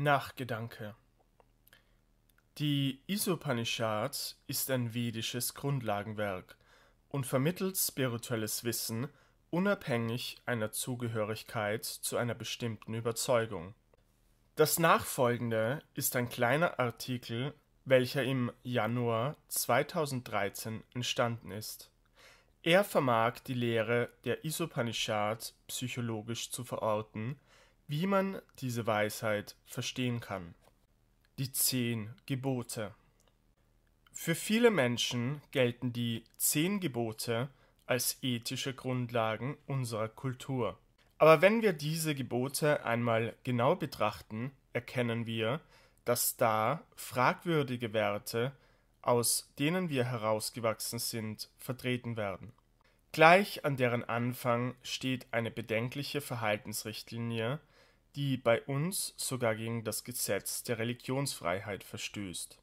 Nachgedanke Die Isopanishad ist ein vedisches Grundlagenwerk und vermittelt spirituelles Wissen unabhängig einer Zugehörigkeit zu einer bestimmten Überzeugung. Das nachfolgende ist ein kleiner Artikel, welcher im Januar 2013 entstanden ist. Er vermag die Lehre der Isopanishad psychologisch zu verorten wie man diese Weisheit verstehen kann. Die zehn Gebote. Für viele Menschen gelten die zehn Gebote als ethische Grundlagen unserer Kultur. Aber wenn wir diese Gebote einmal genau betrachten, erkennen wir, dass da fragwürdige Werte, aus denen wir herausgewachsen sind, vertreten werden. Gleich an deren Anfang steht eine bedenkliche Verhaltensrichtlinie, die bei uns sogar gegen das Gesetz der Religionsfreiheit verstößt.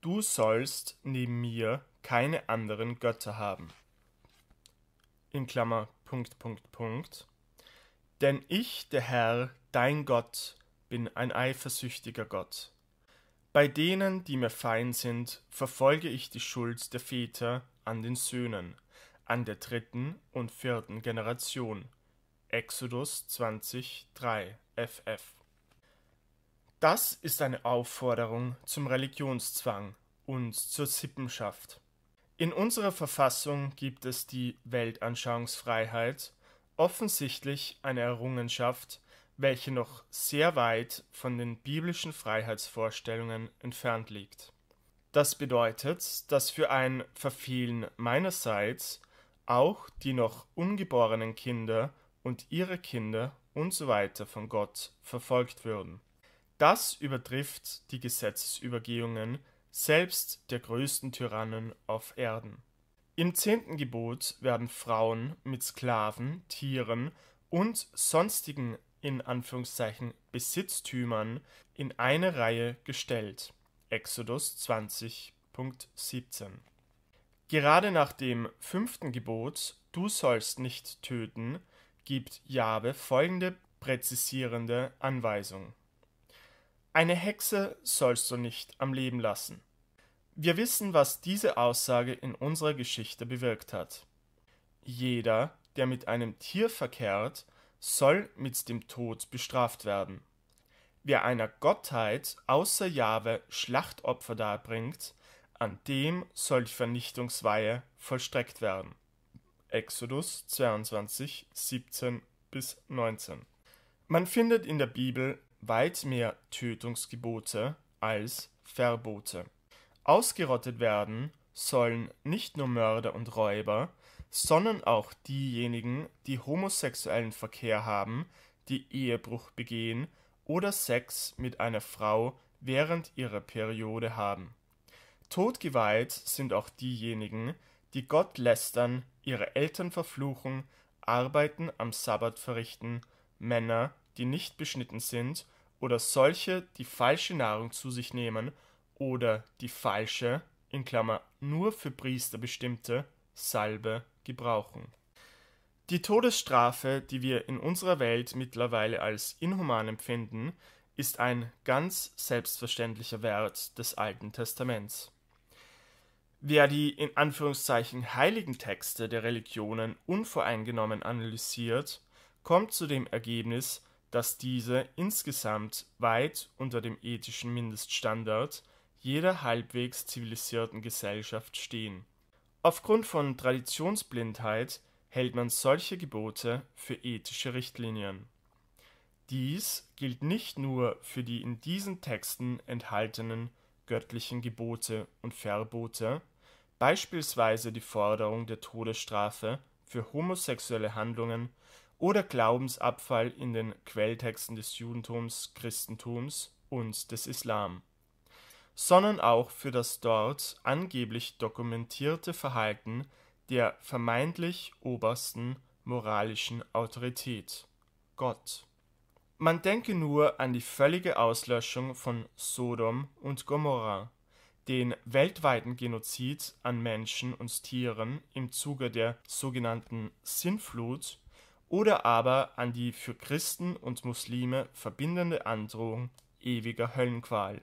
Du sollst neben mir keine anderen Götter haben. In Klammer, Punkt, Punkt, Punkt. Denn ich, der Herr, dein Gott, bin ein eifersüchtiger Gott. Bei denen, die mir fein sind, verfolge ich die Schuld der Väter an den Söhnen, an der dritten und vierten Generation, Exodus 20, 3 ff. Das ist eine Aufforderung zum Religionszwang und zur Sippenschaft. In unserer Verfassung gibt es die Weltanschauungsfreiheit, offensichtlich eine Errungenschaft, welche noch sehr weit von den biblischen Freiheitsvorstellungen entfernt liegt. Das bedeutet, dass für ein Verfehlen meinerseits auch die noch ungeborenen Kinder und ihre Kinder und so weiter von Gott verfolgt würden. Das übertrifft die Gesetzesübergehungen selbst der größten Tyrannen auf Erden. Im zehnten Gebot werden Frauen mit Sklaven, Tieren und sonstigen in Anführungszeichen Besitztümern in eine Reihe gestellt. Exodus 20.17 Gerade nach dem fünften Gebot Du sollst nicht töten, gibt Jabe folgende präzisierende Anweisung. Eine Hexe sollst du nicht am Leben lassen. Wir wissen, was diese Aussage in unserer Geschichte bewirkt hat. Jeder, der mit einem Tier verkehrt, soll mit dem Tod bestraft werden. Wer einer Gottheit außer Jahwe Schlachtopfer darbringt, an dem soll die Vernichtungsweihe vollstreckt werden. Exodus 22, 17 bis 19. Man findet in der Bibel weit mehr Tötungsgebote als Verbote. Ausgerottet werden sollen nicht nur Mörder und Räuber, sondern auch diejenigen, die homosexuellen Verkehr haben, die Ehebruch begehen oder Sex mit einer Frau während ihrer Periode haben. Todgeweiht sind auch diejenigen, die Gott lästern, ihre Eltern verfluchen, Arbeiten am Sabbat verrichten, Männer, die nicht beschnitten sind, oder solche, die falsche Nahrung zu sich nehmen, oder die falsche (nur für Priester bestimmte) Salbe gebrauchen. Die Todesstrafe, die wir in unserer Welt mittlerweile als inhuman empfinden, ist ein ganz selbstverständlicher Wert des Alten Testaments Wer die in Anführungszeichen heiligen Texte der Religionen unvoreingenommen analysiert, kommt zu dem Ergebnis, dass diese insgesamt weit unter dem ethischen Mindeststandard jeder halbwegs zivilisierten Gesellschaft stehen. Aufgrund von Traditionsblindheit hält man solche Gebote für ethische Richtlinien. Dies gilt nicht nur für die in diesen Texten enthaltenen göttlichen Gebote und Verbote, beispielsweise die Forderung der Todesstrafe für homosexuelle Handlungen oder Glaubensabfall in den Quelltexten des Judentums, Christentums und des Islam, sondern auch für das dort angeblich dokumentierte Verhalten der vermeintlich obersten moralischen Autorität Gott man denke nur an die völlige Auslöschung von Sodom und Gomorra, den weltweiten Genozid an Menschen und Tieren im Zuge der sogenannten Sinnflut oder aber an die für Christen und Muslime verbindende Androhung ewiger Höllenqual,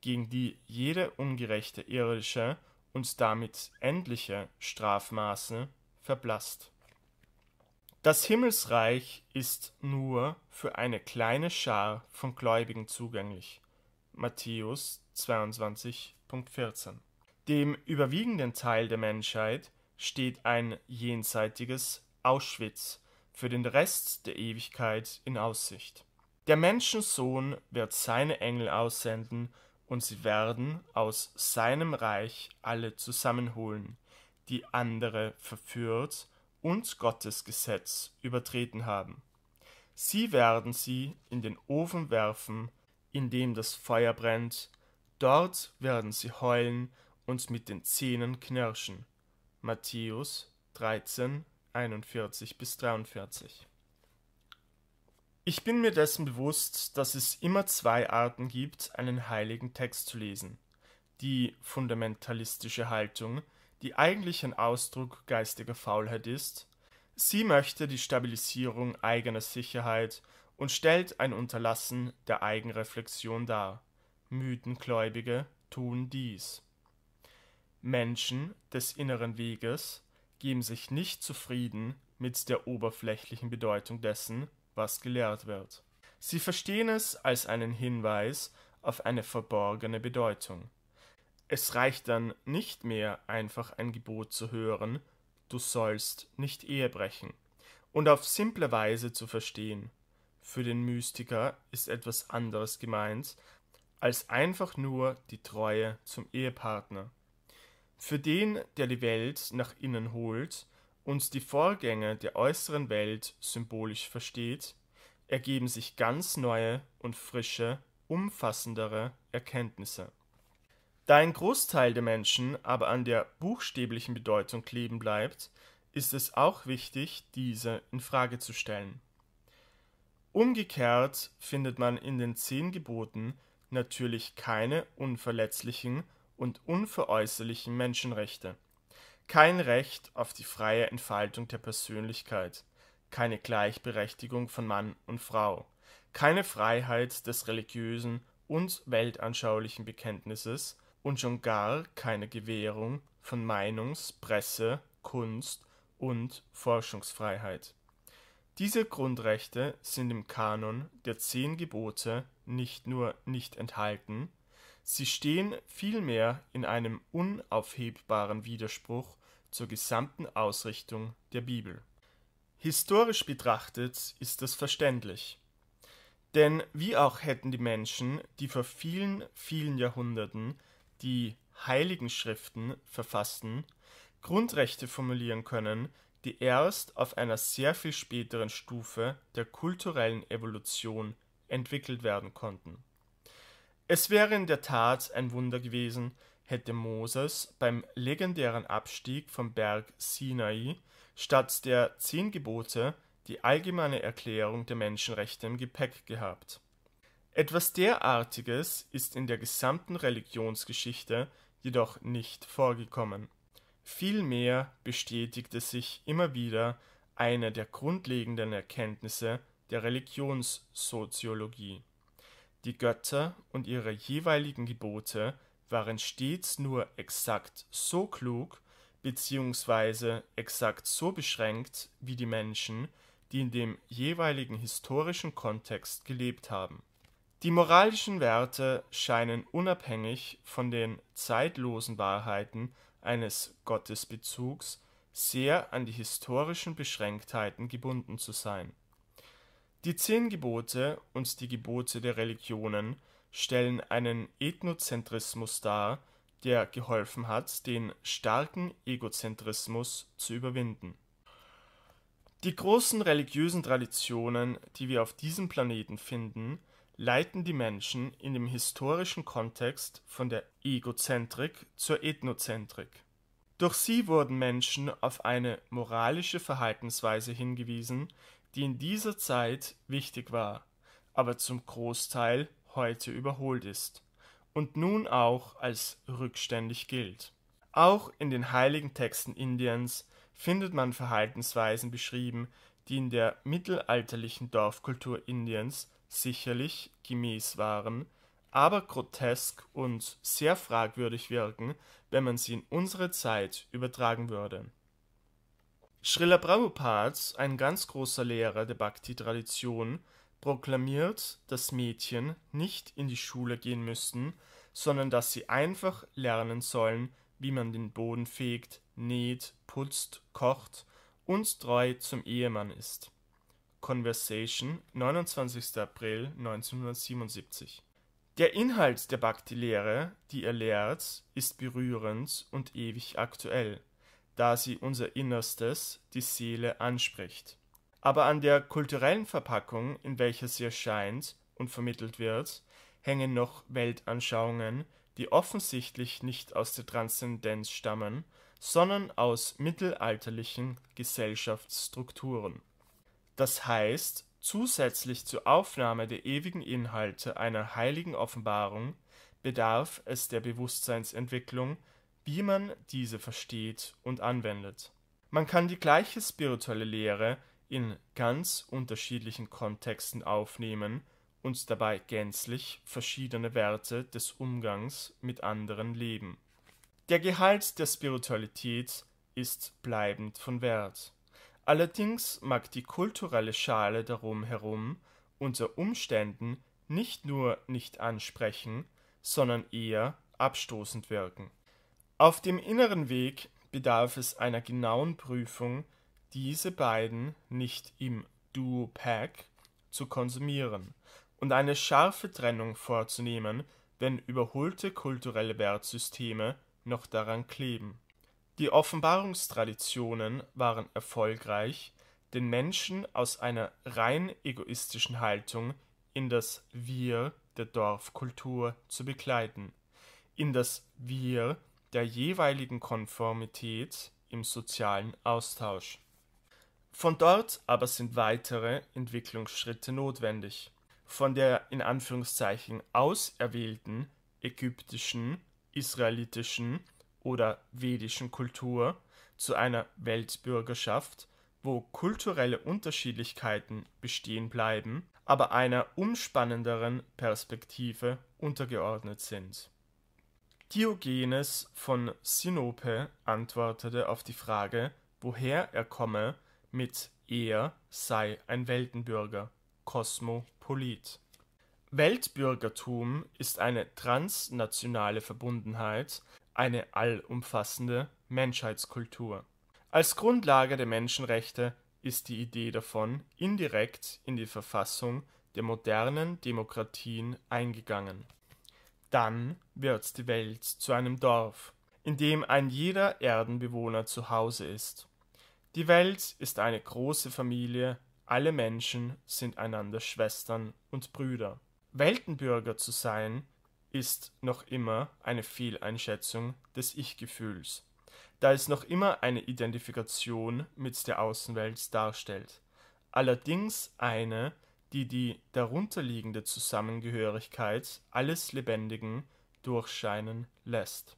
gegen die jede ungerechte irdische und damit endliche Strafmaße verblasst das Himmelsreich ist nur für eine kleine Schar von Gläubigen zugänglich. Matthäus 22,14. Dem überwiegenden Teil der Menschheit steht ein jenseitiges Auschwitz für den Rest der Ewigkeit in Aussicht. Der Menschensohn wird seine Engel aussenden, und sie werden aus seinem Reich alle zusammenholen, die andere verführt und Gottes Gesetz übertreten haben. Sie werden sie in den Ofen werfen, in dem das Feuer brennt, dort werden sie heulen und mit den Zähnen knirschen. Matthäus 13, 41 bis 43. Ich bin mir dessen bewusst, dass es immer zwei Arten gibt, einen heiligen Text zu lesen. Die fundamentalistische Haltung, die eigentlich ein Ausdruck geistiger Faulheit ist, sie möchte die Stabilisierung eigener Sicherheit und stellt ein Unterlassen der Eigenreflexion dar. Mythengläubige tun dies. Menschen des inneren Weges geben sich nicht zufrieden mit der oberflächlichen Bedeutung dessen, was gelehrt wird. Sie verstehen es als einen Hinweis auf eine verborgene Bedeutung. Es reicht dann nicht mehr einfach ein Gebot zu hören, du sollst nicht Ehe brechen, und auf simple Weise zu verstehen. Für den Mystiker ist etwas anderes gemeint, als einfach nur die Treue zum Ehepartner. Für den, der die Welt nach innen holt und die Vorgänge der äußeren Welt symbolisch versteht, ergeben sich ganz neue und frische, umfassendere Erkenntnisse. Da ein Großteil der Menschen aber an der buchstäblichen Bedeutung kleben bleibt, ist es auch wichtig, diese in Frage zu stellen. Umgekehrt findet man in den zehn Geboten natürlich keine unverletzlichen und unveräußerlichen Menschenrechte, kein Recht auf die freie Entfaltung der Persönlichkeit, keine Gleichberechtigung von Mann und Frau, keine Freiheit des religiösen und weltanschaulichen Bekenntnisses und schon gar keine Gewährung von Meinungs Presse Kunst und Forschungsfreiheit. Diese Grundrechte sind im Kanon der Zehn Gebote nicht nur nicht enthalten, sie stehen vielmehr in einem unaufhebbaren Widerspruch zur gesamten Ausrichtung der Bibel. Historisch betrachtet ist das verständlich. Denn wie auch hätten die Menschen, die vor vielen, vielen Jahrhunderten die Heiligen Schriften verfassten, Grundrechte formulieren können, die erst auf einer sehr viel späteren Stufe der kulturellen Evolution entwickelt werden konnten. Es wäre in der Tat ein Wunder gewesen, hätte Moses beim legendären Abstieg vom Berg Sinai statt der zehn Gebote die allgemeine Erklärung der Menschenrechte im Gepäck gehabt etwas Derartiges ist in der gesamten Religionsgeschichte jedoch nicht vorgekommen. Vielmehr bestätigte sich immer wieder eine der grundlegenden Erkenntnisse der Religionssoziologie. Die Götter und ihre jeweiligen Gebote waren stets nur exakt so klug bzw. exakt so beschränkt wie die Menschen, die in dem jeweiligen historischen Kontext gelebt haben die moralischen Werte scheinen unabhängig von den zeitlosen Wahrheiten eines Gottesbezugs sehr an die historischen Beschränktheiten gebunden zu sein. Die Zehn Gebote und die Gebote der Religionen stellen einen Ethnozentrismus dar, der geholfen hat, den starken Egozentrismus zu überwinden. Die großen religiösen Traditionen, die wir auf diesem Planeten finden, leiten die Menschen in dem historischen Kontext von der Egozentrik zur Ethnozentrik. Durch sie wurden Menschen auf eine moralische Verhaltensweise hingewiesen, die in dieser Zeit wichtig war, aber zum Großteil heute überholt ist und nun auch als rückständig gilt. Auch in den heiligen Texten Indiens findet man Verhaltensweisen beschrieben, die in der mittelalterlichen Dorfkultur Indiens sicherlich gemäß waren, aber grotesk und sehr fragwürdig wirken, wenn man sie in unsere Zeit übertragen würde. Srila Prabhupada, ein ganz großer Lehrer der Bhakti-Tradition, proklamiert, dass Mädchen nicht in die Schule gehen müssten, sondern dass sie einfach lernen sollen, wie man den Boden fegt, näht, putzt, kocht und treu zum Ehemann ist. Conversation, 29. April 1977 Der Inhalt der bhakti lehre die er lehrt, ist berührend und ewig aktuell, da sie unser Innerstes, die Seele, anspricht. Aber an der kulturellen Verpackung, in welcher sie erscheint und vermittelt wird, hängen noch Weltanschauungen, die offensichtlich nicht aus der Transzendenz stammen, sondern aus mittelalterlichen Gesellschaftsstrukturen das heißt, zusätzlich zur Aufnahme der ewigen Inhalte einer heiligen Offenbarung bedarf es der Bewusstseinsentwicklung, wie man diese versteht und anwendet. Man kann die gleiche spirituelle Lehre in ganz unterschiedlichen Kontexten aufnehmen und dabei gänzlich verschiedene Werte des Umgangs mit anderen leben. Der Gehalt der Spiritualität ist bleibend von Wert. Allerdings mag die kulturelle Schale darum herum unter Umständen nicht nur nicht ansprechen, sondern eher abstoßend wirken. Auf dem inneren Weg bedarf es einer genauen Prüfung, diese beiden nicht im Duo-Pack zu konsumieren und eine scharfe Trennung vorzunehmen, wenn überholte kulturelle Wertsysteme noch daran kleben die Offenbarungstraditionen waren erfolgreich, den Menschen aus einer rein egoistischen Haltung in das Wir der Dorfkultur zu begleiten, in das Wir der jeweiligen Konformität im sozialen Austausch. Von dort aber sind weitere Entwicklungsschritte notwendig. Von der in Anführungszeichen auserwählten ägyptischen, israelitischen oder vedischen Kultur zu einer Weltbürgerschaft, wo kulturelle Unterschiedlichkeiten bestehen bleiben, aber einer umspannenderen Perspektive untergeordnet sind. Diogenes von Sinope antwortete auf die Frage, woher er komme, mit er sei ein Weltenbürger, Kosmopolit. Weltbürgertum ist eine transnationale Verbundenheit, eine allumfassende Menschheitskultur. Als Grundlage der Menschenrechte ist die Idee davon indirekt in die Verfassung der modernen Demokratien eingegangen. Dann wird die Welt zu einem Dorf, in dem ein jeder Erdenbewohner zu Hause ist. Die Welt ist eine große Familie, alle Menschen sind einander Schwestern und Brüder. Weltenbürger zu sein ist noch immer eine Fehleinschätzung des Ich-Gefühls, da es noch immer eine Identifikation mit der Außenwelt darstellt, allerdings eine, die die darunterliegende Zusammengehörigkeit alles Lebendigen durchscheinen lässt.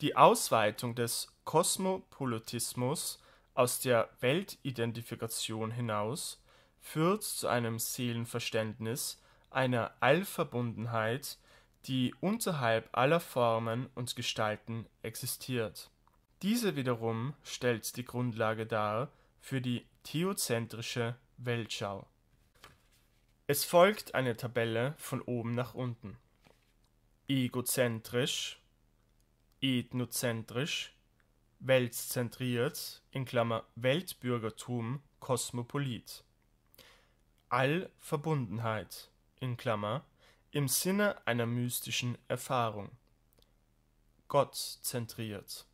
Die Ausweitung des Kosmopolitismus aus der Weltidentifikation hinaus führt zu einem Seelenverständnis, einer Allverbundenheit die unterhalb aller Formen und Gestalten existiert. Diese wiederum stellt die Grundlage dar für die theozentrische Weltschau. Es folgt eine Tabelle von oben nach unten. Egozentrisch, ethnozentrisch, weltzentriert, in Klammer Weltbürgertum, Kosmopolit. Allverbundenheit, in Klammer im Sinne einer mystischen Erfahrung. Gott zentriert.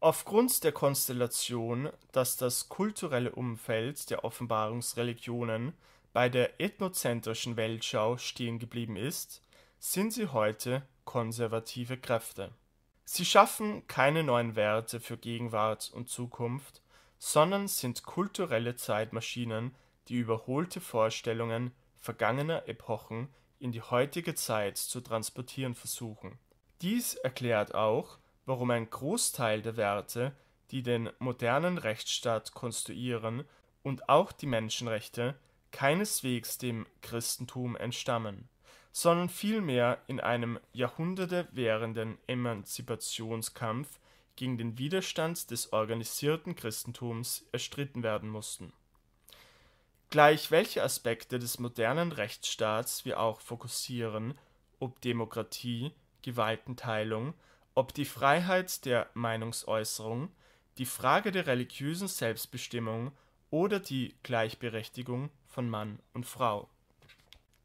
Aufgrund der Konstellation, dass das kulturelle Umfeld der Offenbarungsreligionen bei der ethnozentrischen Weltschau stehen geblieben ist, sind sie heute konservative Kräfte. Sie schaffen keine neuen Werte für Gegenwart und Zukunft, sondern sind kulturelle Zeitmaschinen, die überholte Vorstellungen vergangener Epochen in die heutige Zeit zu transportieren versuchen. Dies erklärt auch, warum ein Großteil der Werte, die den modernen Rechtsstaat konstruieren und auch die Menschenrechte, keineswegs dem Christentum entstammen, sondern vielmehr in einem Jahrhunderte währenden Emanzipationskampf gegen den Widerstand des organisierten Christentums erstritten werden mussten Gleich welche Aspekte des modernen Rechtsstaats wir auch fokussieren, ob Demokratie, Gewaltenteilung, ob die Freiheit der Meinungsäußerung, die Frage der religiösen Selbstbestimmung oder die Gleichberechtigung von Mann und Frau.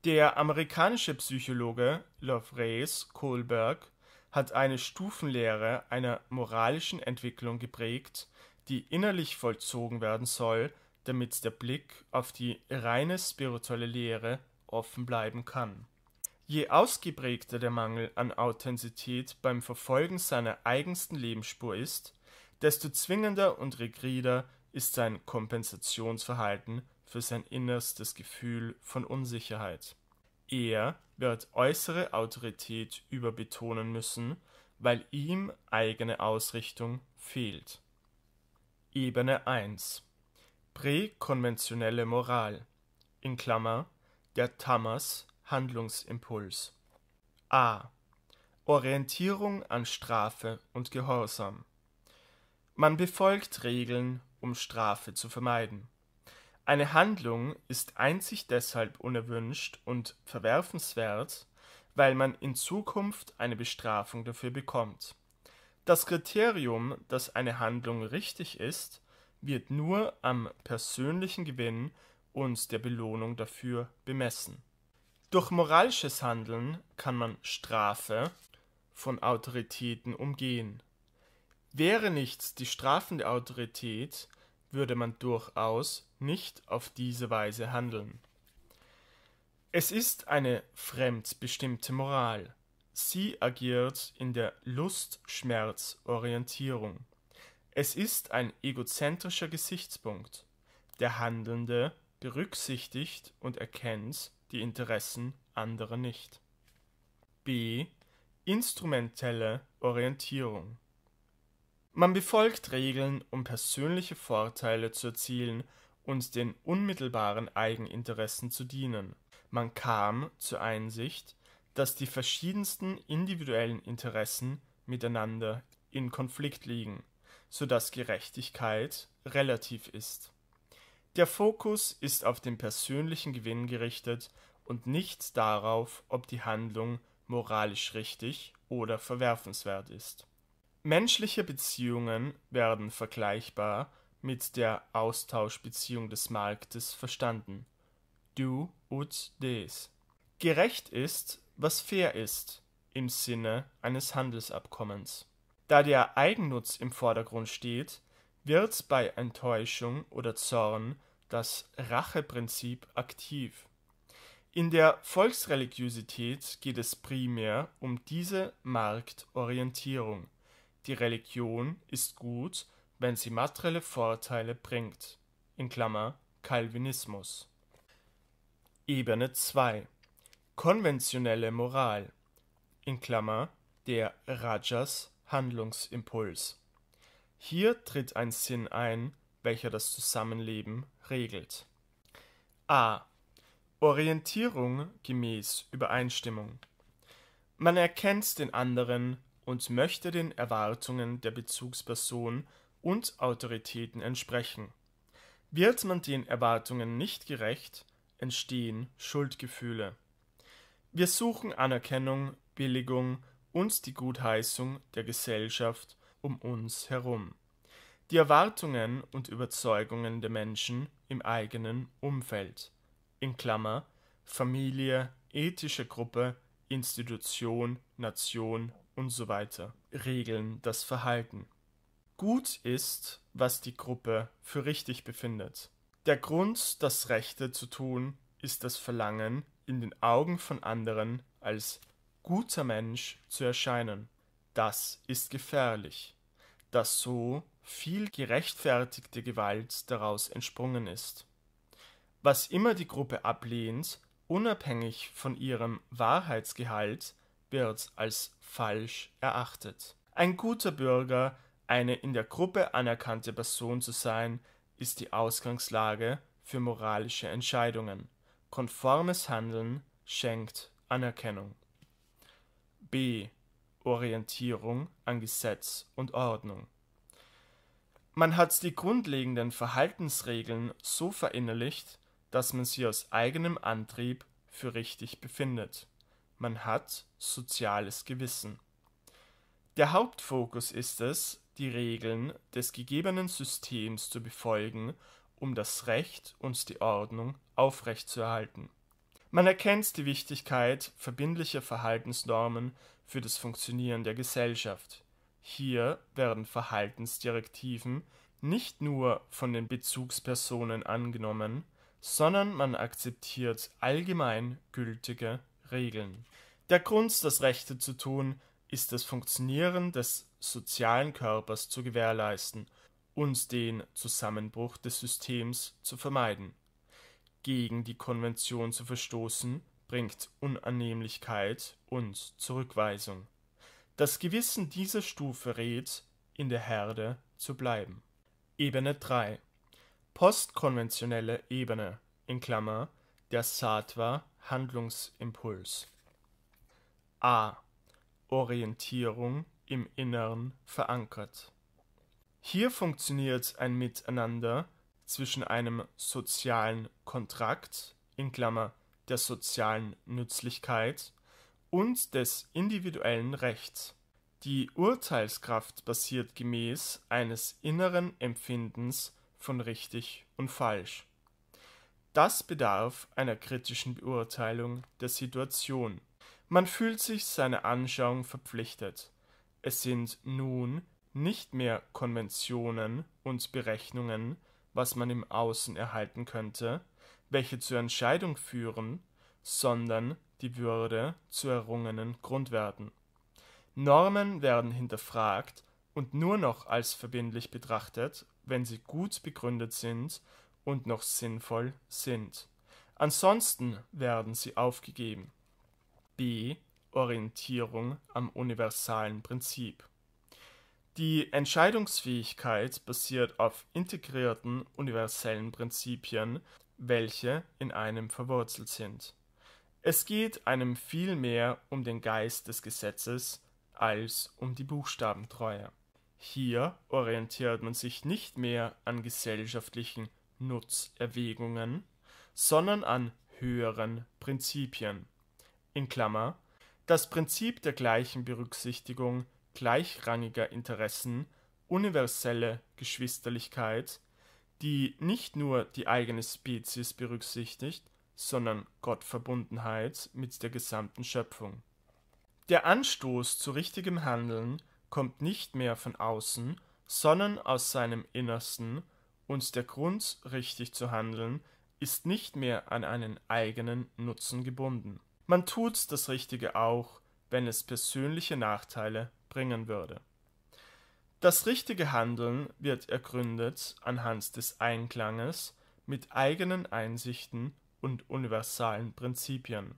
Der amerikanische Psychologe Lovres Kohlberg hat eine Stufenlehre einer moralischen Entwicklung geprägt, die innerlich vollzogen werden soll damit der Blick auf die reine spirituelle Lehre offen bleiben kann. Je ausgeprägter der Mangel an Authentizität beim Verfolgen seiner eigensten Lebensspur ist, desto zwingender und rigrider ist sein Kompensationsverhalten für sein innerstes Gefühl von Unsicherheit. Er wird äußere Autorität überbetonen müssen, weil ihm eigene Ausrichtung fehlt. Ebene 1 Präkonventionelle Moral (der Tamas Handlungsimpuls) a. Orientierung an Strafe und Gehorsam. Man befolgt Regeln, um Strafe zu vermeiden. Eine Handlung ist einzig deshalb unerwünscht und verwerfenswert, weil man in Zukunft eine Bestrafung dafür bekommt. Das Kriterium, dass eine Handlung richtig ist, wird nur am persönlichen Gewinn und der Belohnung dafür bemessen. Durch moralisches Handeln kann man Strafe von Autoritäten umgehen. Wäre nicht die strafende Autorität, würde man durchaus nicht auf diese Weise handeln. Es ist eine fremdbestimmte Moral. Sie agiert in der Lust-Schmerz-Orientierung. Es ist ein egozentrischer Gesichtspunkt, der Handelnde berücksichtigt und erkennt die Interessen anderer nicht. b. Instrumentelle Orientierung Man befolgt Regeln, um persönliche Vorteile zu erzielen und den unmittelbaren Eigeninteressen zu dienen. Man kam zur Einsicht, dass die verschiedensten individuellen Interessen miteinander in Konflikt liegen so dass Gerechtigkeit relativ ist. Der Fokus ist auf den persönlichen Gewinn gerichtet und nicht darauf, ob die Handlung moralisch richtig oder verwerfenswert ist. Menschliche Beziehungen werden vergleichbar mit der Austauschbeziehung des Marktes verstanden. Du ut des. Gerecht ist, was fair ist, im Sinne eines Handelsabkommens. Da der Eigennutz im Vordergrund steht, wird bei Enttäuschung oder Zorn das Racheprinzip aktiv. In der Volksreligiosität geht es primär um diese Marktorientierung. Die Religion ist gut, wenn sie materielle Vorteile bringt. In Klammer Calvinismus. Ebene 2. Konventionelle Moral. In Klammer der Rajas Handlungsimpuls. Hier tritt ein Sinn ein, welcher das Zusammenleben regelt. a. Orientierung gemäß Übereinstimmung. Man erkennt den anderen und möchte den Erwartungen der Bezugsperson und Autoritäten entsprechen. Wird man den Erwartungen nicht gerecht, entstehen Schuldgefühle. Wir suchen Anerkennung, Billigung und die Gutheißung der Gesellschaft um uns herum, die Erwartungen und Überzeugungen der Menschen im eigenen Umfeld in Klammer, Familie, ethische Gruppe, Institution, Nation und so weiter regeln das Verhalten. Gut ist, was die Gruppe für richtig befindet. Der Grund, das Rechte zu tun, ist das Verlangen, in den Augen von anderen als guter Mensch zu erscheinen. Das ist gefährlich, dass so viel gerechtfertigte Gewalt daraus entsprungen ist. Was immer die Gruppe ablehnt, unabhängig von ihrem Wahrheitsgehalt, wird als falsch erachtet. Ein guter Bürger, eine in der Gruppe anerkannte Person zu sein, ist die Ausgangslage für moralische Entscheidungen. Konformes Handeln schenkt Anerkennung b. Orientierung an Gesetz und Ordnung. Man hat die grundlegenden Verhaltensregeln so verinnerlicht, dass man sie aus eigenem Antrieb für richtig befindet. Man hat soziales Gewissen. Der Hauptfokus ist es, die Regeln des gegebenen Systems zu befolgen, um das Recht und die Ordnung aufrechtzuerhalten man erkennt die Wichtigkeit verbindlicher Verhaltensnormen für das Funktionieren der Gesellschaft. Hier werden Verhaltensdirektiven nicht nur von den Bezugspersonen angenommen, sondern man akzeptiert allgemein gültige Regeln. Der Grund, das Rechte zu tun, ist das Funktionieren des sozialen Körpers zu gewährleisten und den Zusammenbruch des Systems zu vermeiden gegen die Konvention zu verstoßen, bringt Unannehmlichkeit und Zurückweisung. Das Gewissen dieser Stufe rät, in der Herde zu bleiben. Ebene 3 Postkonventionelle Ebene in Klammer der Sattva Handlungsimpuls A Orientierung im Inneren verankert. Hier funktioniert ein Miteinander zwischen einem sozialen Kontrakt in Klammer der sozialen Nützlichkeit und des individuellen Rechts. Die Urteilskraft basiert gemäß eines inneren Empfindens von richtig und falsch. Das bedarf einer kritischen Beurteilung der Situation. Man fühlt sich seiner Anschauung verpflichtet. Es sind nun nicht mehr Konventionen und Berechnungen, was man im Außen erhalten könnte, welche zur Entscheidung führen, sondern die Würde zu errungenen Grundwerten. Normen werden hinterfragt und nur noch als verbindlich betrachtet, wenn sie gut begründet sind und noch sinnvoll sind. Ansonsten werden sie aufgegeben. B. Orientierung am universalen Prinzip. Die Entscheidungsfähigkeit basiert auf integrierten universellen Prinzipien, welche in einem verwurzelt sind. Es geht einem viel mehr um den Geist des Gesetzes als um die Buchstabentreue. Hier orientiert man sich nicht mehr an gesellschaftlichen Nutzerwägungen, sondern an höheren Prinzipien. In Klammer, das Prinzip der gleichen Berücksichtigung gleichrangiger Interessen universelle Geschwisterlichkeit, die nicht nur die eigene Spezies berücksichtigt, sondern Gottverbundenheit mit der gesamten Schöpfung. Der Anstoß zu richtigem Handeln kommt nicht mehr von außen, sondern aus seinem Innersten, und der Grund, richtig zu handeln, ist nicht mehr an einen eigenen Nutzen gebunden. Man tut das Richtige auch, wenn es persönliche Nachteile bringen würde. Das richtige Handeln wird ergründet anhand des Einklanges mit eigenen Einsichten und universalen Prinzipien.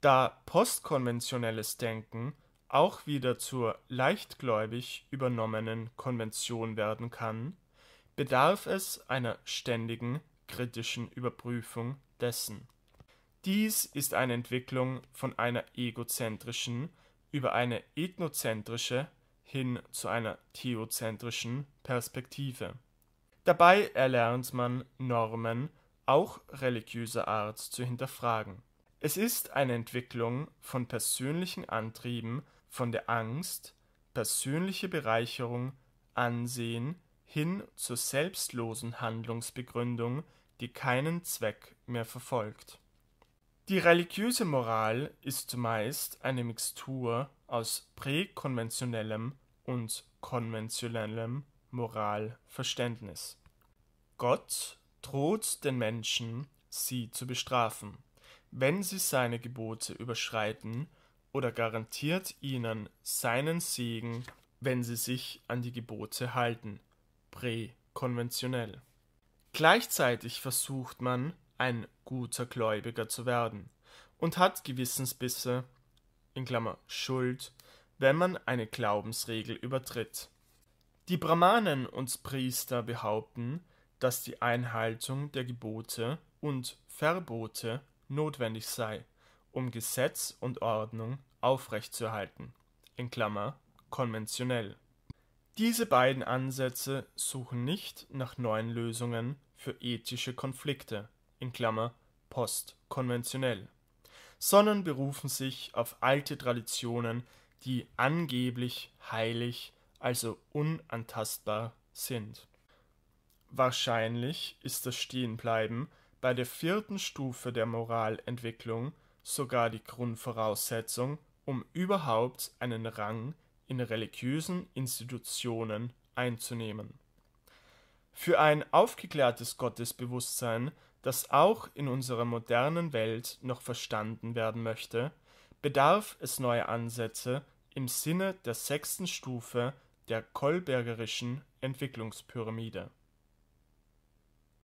Da postkonventionelles Denken auch wieder zur leichtgläubig übernommenen Konvention werden kann, bedarf es einer ständigen kritischen Überprüfung dessen. Dies ist eine Entwicklung von einer egozentrischen über eine ethnozentrische hin zu einer theozentrischen Perspektive. Dabei erlernt man Normen auch religiöser Art zu hinterfragen. Es ist eine Entwicklung von persönlichen Antrieben, von der Angst, persönliche Bereicherung, Ansehen hin zur selbstlosen Handlungsbegründung, die keinen Zweck mehr verfolgt. Die religiöse Moral ist zumeist eine Mixtur aus präkonventionellem und konventionellem Moralverständnis. Gott droht den Menschen, sie zu bestrafen, wenn sie seine Gebote überschreiten oder garantiert ihnen seinen Segen, wenn sie sich an die Gebote halten, präkonventionell. Gleichzeitig versucht man, ein guter Gläubiger zu werden und hat Gewissensbisse in Klammer Schuld, wenn man eine Glaubensregel übertritt. Die Brahmanen und Priester behaupten, dass die Einhaltung der Gebote und Verbote notwendig sei, um Gesetz und Ordnung aufrechtzuerhalten. In Klammer konventionell. Diese beiden Ansätze suchen nicht nach neuen Lösungen für ethische Konflikte, in Klammer (postkonventionell), sondern berufen sich auf alte Traditionen, die angeblich heilig, also unantastbar sind. Wahrscheinlich ist das Stehenbleiben bei der vierten Stufe der Moralentwicklung sogar die Grundvoraussetzung, um überhaupt einen Rang in religiösen Institutionen einzunehmen. Für ein aufgeklärtes Gottesbewusstsein das auch in unserer modernen Welt noch verstanden werden möchte, bedarf es neuer Ansätze im Sinne der sechsten Stufe der Kolbergerischen Entwicklungspyramide